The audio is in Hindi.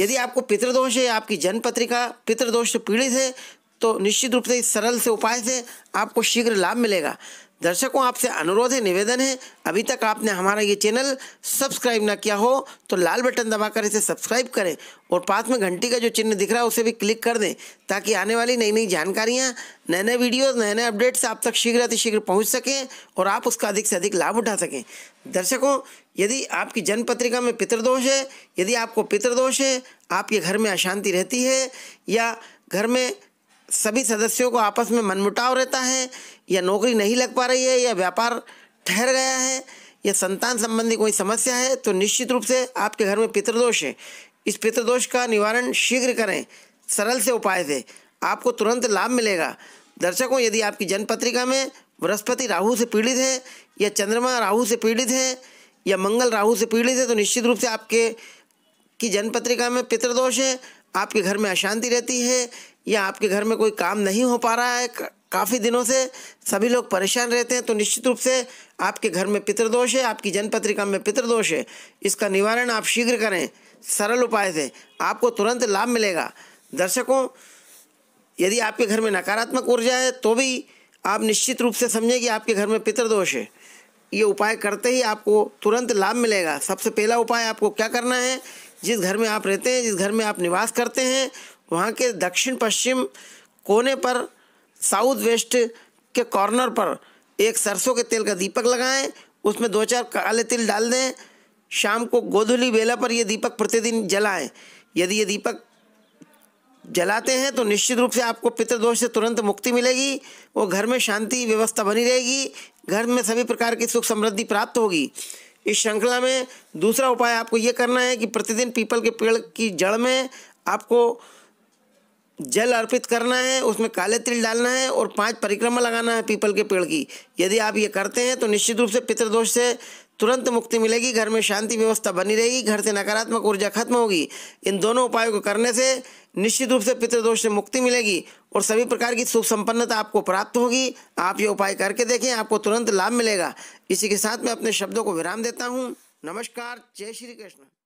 यदि आपको पितृदोष है आपकी जन्म पत्रिका पितृदोष से पीड़ित है तो निश्चित रूप से इस सरल से उपाय से आपको शीघ्र लाभ मिलेगा दर्शकों आपसे अनुरोध है निवेदन है अभी तक आपने हमारा ये चैनल सब्सक्राइब ना किया हो तो लाल बटन दबाकर इसे सब्सक्राइब करें और पास में घंटी का जो चिन्ह दिख रहा है उसे भी क्लिक कर दें ताकि आने वाली नई नई जानकारियाँ नए नए वीडियोस नए नए अपडेट्स आप तक शीघ्र अतिशीघ्र पहुँच सकें और आप उसका अधिक से अधिक लाभ उठा सकें दर्शकों यदि आपकी जन्म पत्रिका में पितृदोष है यदि आपको पितृदोष है आपके घर में अशांति रहती है या घर में सभी सदस्यों को आपस में मनमुटाव रहता है या नौकरी नहीं लग पा रही है या व्यापार ठहर गया है या संतान संबंधी कोई समस्या है तो निश्चित रूप से आपके घर में पितृदोष है इस पितृदोष का निवारण शीघ्र करें सरल से उपाय से आपको तुरंत लाभ मिलेगा दर्शकों यदि आपकी पत्रिका में बृहस्पति राहु से पीड़ित है या चंद्रमा राहु से पीड़ित है या मंगल राहु से पीड़ित है तो निश्चित रूप से आपके की पत्रिका में पितृदोष है आपके घर में अशांति रहती है या आपके घर में कोई काम नहीं हो पा रहा है काफ़ी दिनों से सभी लोग परेशान रहते हैं तो निश्चित रूप से आपके घर में पितृदोष है आपकी जनपत्रिका में पितृदोष है इसका निवारण आप शीघ्र करें सरल उपाय से आपको तुरंत लाभ मिलेगा दर्शकों यदि आपके घर में नकारात्मक ऊर्जा है तो भी आप निश्चित रूप से समझें कि आपके घर में पितृदोष है ये उपाय करते ही आपको तुरंत लाभ मिलेगा सबसे पहला उपाय आपको क्या करना है जिस घर में आप रहते हैं जिस घर में आप निवास करते हैं वहाँ के दक्षिण पश्चिम कोने पर साउथ वेस्ट के कॉर्नर पर एक सरसों के तेल का दीपक लगाएं उसमें दो चार काले तिल डाल दें शाम को गोधुली बेला पर यह दीपक प्रतिदिन जलाएं यदि ये दीपक जलाते हैं तो निश्चित रूप से आपको पितृदोष से तुरंत मुक्ति मिलेगी वो घर में शांति व्यवस्था बनी रहेगी घर में सभी प्रकार की सुख समृद्धि प्राप्त होगी इस श्रृंखला में दूसरा उपाय आपको ये करना है कि प्रतिदिन पीपल के पेड़ की जड़ में आपको जल अर्पित करना है उसमें काले तिल डालना है और पांच परिक्रमा लगाना है पीपल के पेड़ की यदि आप ये करते हैं तो निश्चित रूप से पितृदोष से तुरंत मुक्ति मिलेगी घर में शांति व्यवस्था बनी रहेगी घर से नकारात्मक ऊर्जा खत्म होगी इन दोनों उपायों को करने से निश्चित रूप से पितृदोष से मुक्ति मिलेगी और सभी प्रकार की सुख संपन्नता आपको प्राप्त होगी आप ये उपाय करके देखें आपको तुरंत लाभ मिलेगा इसी के साथ मैं अपने शब्दों को विराम देता हूँ नमस्कार जय श्री कृष्ण